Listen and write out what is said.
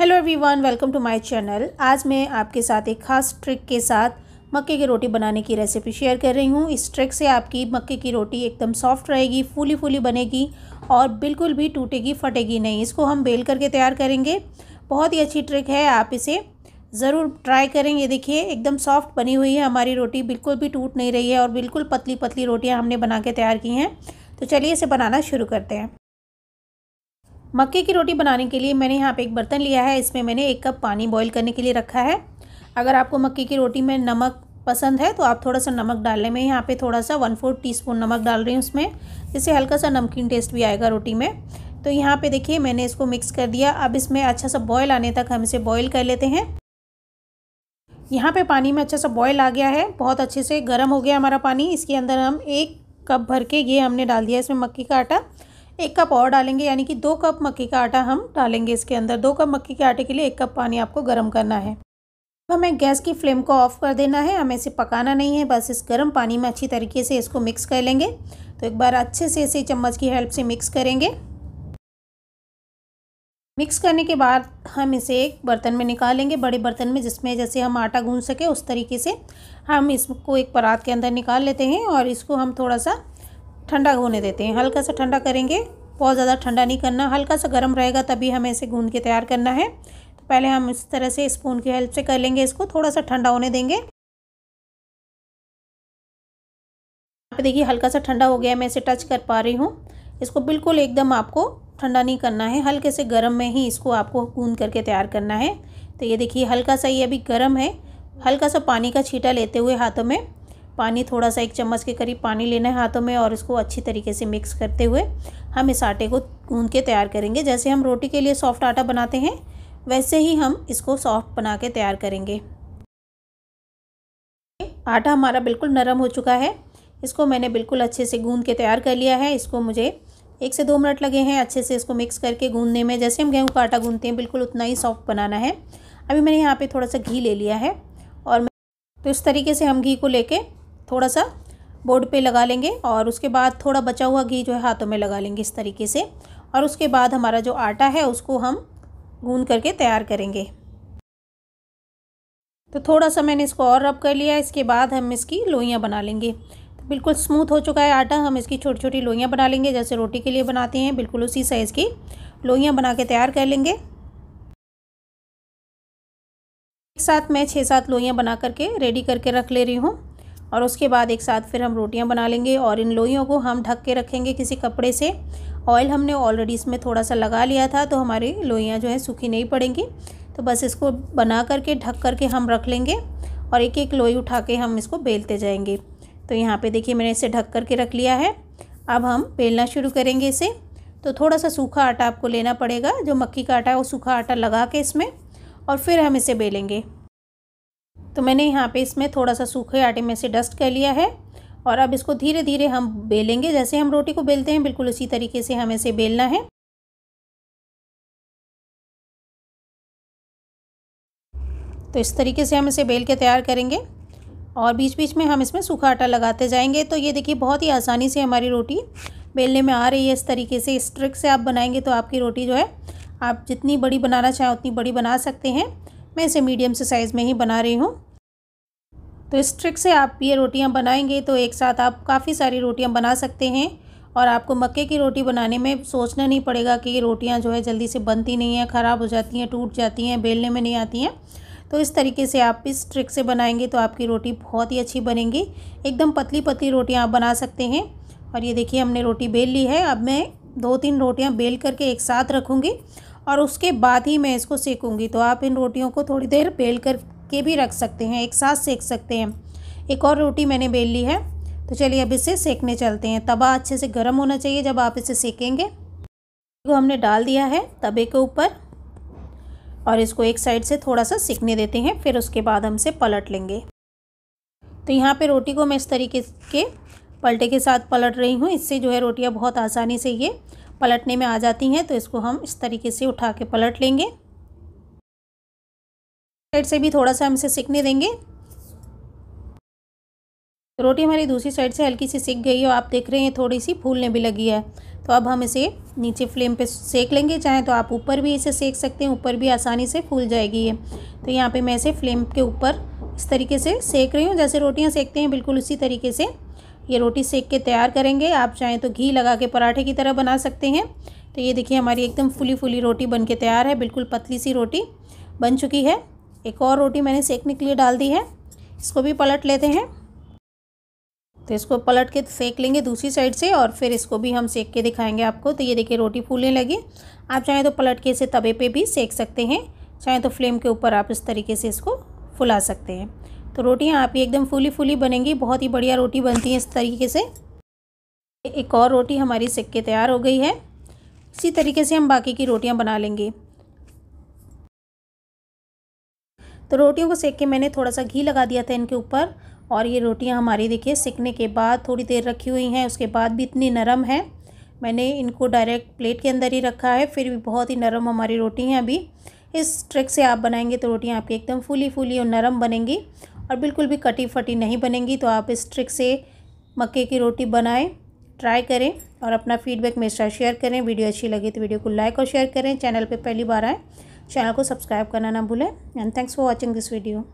hello everyone welcome to my channel आज मैं आपके साथ एक खास ट्रिक के साथ मक्के की रोटी बनाने की रेसिपी शेयर कर रही हूँ इस ट्रिक से आपकी मक्के की रोटी एकदम सॉफ्ट रहेगी फूली फूली बनेगी और बिल्कुल भी टूटेगी फटेगी नहीं इसको हम बेल करके तैयार करेंगे बहुत ही अच्छी ट्रिक है आप इसे ज़रूर ट्राई करें ये देखिए एकदम सॉफ्ट बनी हुई है हमारी रोटी बिल्कुल भी टूट नहीं रही है और बिल्कुल पतली पतली रोटियाँ हमने बना के तैयार की हैं तो चलिए इसे बनाना शुरू करते हैं मक्के की रोटी बनाने के लिए मैंने यहाँ पे एक बर्तन लिया है इसमें मैंने एक कप पानी बॉईल करने के लिए रखा है अगर आपको मक्के की रोटी में नमक पसंद है तो आप थोड़ा सा नमक डाल लें मैं यहाँ पे थोड़ा सा वन फोर्थ टीस्पून नमक डाल रही हूँ उसमें जिससे हल्का सा नमकीन टेस्ट भी आएगा रोटी में तो यहाँ पर देखिए मैंने इसको मिक्स कर दिया अब इसमें अच्छा सा बॉयल आने तक हम इसे बॉयल कर लेते हैं यहाँ पे पानी में अच्छा सा बॉयल आ गया है बहुत अच्छे से गर्म हो गया हमारा पानी इसके अंदर हम एक कप भर के ये हमने डाल दिया इसमें मक्की का आटा एक कप और डालेंगे यानी कि दो कप मक्की का आटा हम डालेंगे इसके अंदर दो कप मक्की के आटे के लिए एक कप पानी आपको गर्म करना है हमें गैस की फ्लेम को ऑफ़ कर देना है हमें इसे पकाना नहीं है बस इस गर्म पानी में अच्छी तरीके से इसको मिक्स कर लेंगे तो एक बार अच्छे से इसे चम्मच की हेल्प से मिक्स करेंगे मिक्स करने के बाद हम इसे एक बर्तन में निकालेंगे बड़े बर्तन में जिसमें जैसे हम आटा गूंद सके उस तरीके से हम इसको एक परात के अंदर निकाल लेते हैं और इसको हम थोड़ा सा ठंडा होने देते हैं हल्का सा ठंडा करेंगे बहुत ज़्यादा ठंडा नहीं करना हल्का सा गर्म रहेगा तभी हमें इसे गूंद के तैयार करना है तो पहले हम इस तरह से स्पून की हेल्प से कर लेंगे इसको थोड़ा सा ठंडा होने देंगे पर देखिए हल्का सा ठंडा हो गया मैं इसे टच कर पा रही हूँ इसको बिल्कुल एकदम आपको ठंडा नहीं करना है हल्के से गर्म में ही इसको आपको गूंद करके तैयार करना है तो ये देखिए हल्का सा ये अभी गर्म है हल्का सा पानी का छीटा लेते हुए हाथों में पानी थोड़ा सा एक चम्मच के करीब पानी लेना है हाथों में और इसको अच्छी तरीके से मिक्स करते हुए हम इस आटे को गूँध के तैयार करेंगे जैसे हम रोटी के लिए सॉफ्ट आटा बनाते हैं वैसे ही हम इसको सॉफ्ट बना के तैयार करेंगे आटा हमारा बिल्कुल नरम हो चुका है इसको मैंने बिल्कुल अच्छे से गूंद के तैयार कर लिया है इसको मुझे एक से दो मिनट लगे हैं अच्छे से इसको मिक्स करके गूँधने में जैसे हम गेहूँ का आटा गूँधते हैं बिल्कुल उतना ही सॉफ्ट बनाना है अभी मैंने यहाँ पे थोड़ा सा घी ले लिया है और तो इस तरीके से हम घी को लेके थोड़ा सा बोर्ड पे लगा लेंगे और उसके बाद थोड़ा बचा हुआ घी जो है हाथों में लगा लेंगे इस तरीके से और उसके बाद हमारा जो आटा है उसको हम गूंद करके तैयार करेंगे तो थोड़ा सा मैंने इसको और रब कर लिया इसके बाद हम इसकी लोइयाँ बना लेंगे तो बिल्कुल स्मूथ हो चुका है आटा हम इसकी छोटी छोटी लोइयाँ बना लेंगे जैसे रोटी के लिए बनाते हैं बिल्कुल उसी साइज़ की लोइयाँ बना के तैयार कर लेंगे एक साथ मैं छः सात लोइयाँ बना करके रेडी करके रख ले रही हूँ और उसके बाद एक साथ फिर हम रोटियां बना लेंगे और इन लोइयों को हम ढक के रखेंगे किसी कपड़े से ऑयल हमने ऑलरेडी इसमें थोड़ा सा लगा लिया था तो हमारी लोइयां जो है सूखी नहीं पड़ेंगी तो बस इसको बना करके ढक करके हम रख लेंगे और एक एक लोई उठा के हम इसको बेलते जाएंगे तो यहाँ पर देखिए मैंने इसे ढक करके रख लिया है अब हम बेलना शुरू करेंगे इसे तो थोड़ा सा सूखा आटा आपको लेना पड़ेगा जो मक्की का आटा है वो सूखा आटा लगा के इसमें और फिर हम इसे बेलेंगे तो मैंने यहाँ पे इसमें थोड़ा सा सूखे आटे में से डस्ट कर लिया है और अब इसको धीरे धीरे हम बेलेंगे जैसे हम रोटी को बेलते हैं बिल्कुल उसी तरीके से हमें इसे बेलना है तो इस तरीके से हम इसे बेल के तैयार करेंगे और बीच बीच में हम इसमें सूखा आटा लगाते जाएंगे तो ये देखिए बहुत ही आसानी से हमारी रोटी बेलने में आ रही है इस तरीके से इस ट्रिक से आप बनाएंगे तो आपकी रोटी जो है आप जितनी बड़ी बनाना चाहें उतनी बड़ी बना सकते हैं मैं इसे मीडियम से साइज़ में ही बना रही हूँ तो इस ट्रिक से आप ये रोटियां बनाएंगे तो एक साथ आप काफ़ी सारी रोटियां बना सकते हैं और आपको मक्के की रोटी बनाने में सोचना नहीं पड़ेगा कि ये रोटियाँ जो है जल्दी से बनती नहीं हैं ख़राब हो जाती हैं टूट जाती हैं बेलने में नहीं आती हैं तो इस तरीके से आप इस ट्रिक से बनाएंगे तो आपकी रोटी बहुत ही अच्छी बनेगी एकदम पतली पतली रोटियाँ आप बना सकते हैं और ये देखिए हमने रोटी बेल ली है अब मैं दो तीन रोटियाँ बेल करके एक साथ रखूँगी और उसके बाद ही मैं इसको सेकूँगी तो आप इन रोटियों को थोड़ी देर बेल कर के भी रख सकते हैं एक साथ सेक सकते हैं एक और रोटी मैंने बेल ली है तो चलिए अब इसे सेकने चलते हैं तवा अच्छे से गर्म होना चाहिए जब आप इसे सेकेंगे को हमने डाल दिया है तवे के ऊपर और इसको एक साइड से थोड़ा सा सिकने देते हैं फिर उसके बाद हम इसे पलट लेंगे तो यहाँ पे रोटी को मैं इस तरीके के पलटे के साथ पलट रही हूँ इससे जो है रोटियाँ बहुत आसानी से ये पलटने में आ जाती हैं तो इसको हम इस तरीके से उठा के पलट लेंगे साइड से भी थोड़ा सा हम इसे सीखने देंगे तो रोटी हमारी दूसरी साइड से हल्की सी सीख गई है आप देख रहे हैं थोड़ी सी फूलने भी लगी है तो अब हम इसे नीचे फ्लेम पे सेक लेंगे चाहे तो आप ऊपर भी इसे सेक सकते हैं ऊपर भी आसानी से फूल जाएगी ये तो यहाँ पे मैं इसे फ्लेम के ऊपर इस तरीके से सेक रही हूँ जैसे रोटियाँ सेकते हैं बिल्कुल उसी तरीके से ये रोटी सेक के तैयार करेंगे आप चाहें तो घी लगा के पराठे की तरह बना सकते हैं तो ये देखिए हमारी एकदम फुली फुली रोटी बन के तैयार है बिल्कुल पतली सी रोटी बन चुकी है एक और रोटी मैंने सेकने के लिए डाल दी है इसको भी पलट लेते हैं तो इसको पलट के सेक लेंगे दूसरी साइड से और फिर इसको भी हम सेक के दिखाएंगे आपको तो ये देखिए रोटी फूलने लगी आप चाहें तो पलट के इसे तवे पे भी सेक सकते हैं चाहें तो फ्लेम के ऊपर आप इस तरीके से इसको फुला सकते हैं तो रोटियाँ आप एकदम फूली फूली बनेंगी बहुत ही बढ़िया रोटी बनती है इस तरीके से एक और रोटी हमारी सेक के तैयार हो गई है इसी तरीके से हम बाकी की रोटियाँ बना लेंगे तो रोटियों को सेक के मैंने थोड़ा सा घी लगा दिया था इनके ऊपर और ये रोटियाँ हमारी देखिए सेकने के बाद थोड़ी देर रखी हुई हैं उसके बाद भी इतनी नरम है मैंने इनको डायरेक्ट प्लेट के अंदर ही रखा है फिर भी बहुत ही नरम हमारी रोटी हैं अभी इस ट्रिक से आप बनाएंगे तो रोटियाँ आपकी एकदम फूली फूली और नरम बनेंगी और बिल्कुल भी कटी फटी नहीं बनेंगी तो आप इस ट्रिक से मक्के की रोटी बनाएं ट्राई करें और अपना फीडबैक मेरे साथ शेयर करें वीडियो अच्छी लगी तो वीडियो को लाइक और शेयर करें चैनल पर पहली बार आएँ चैनल को सब्सक्राइब करना ना भूलें and thanks for watching this video